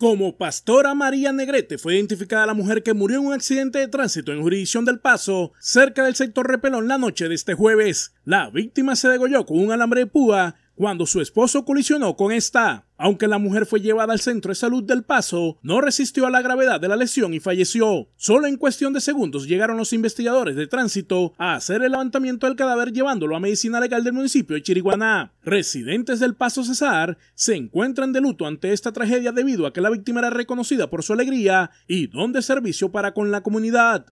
Como Pastora María Negrete fue identificada la mujer que murió en un accidente de tránsito en jurisdicción del Paso, cerca del sector Repelón la noche de este jueves. La víctima se degolló con un alambre de púa cuando su esposo colisionó con esta. Aunque la mujer fue llevada al centro de salud del paso, no resistió a la gravedad de la lesión y falleció. Solo en cuestión de segundos llegaron los investigadores de tránsito a hacer el levantamiento del cadáver llevándolo a medicina legal del municipio de Chiriguaná. Residentes del Paso Cesar se encuentran de luto ante esta tragedia debido a que la víctima era reconocida por su alegría y don de servicio para con la comunidad.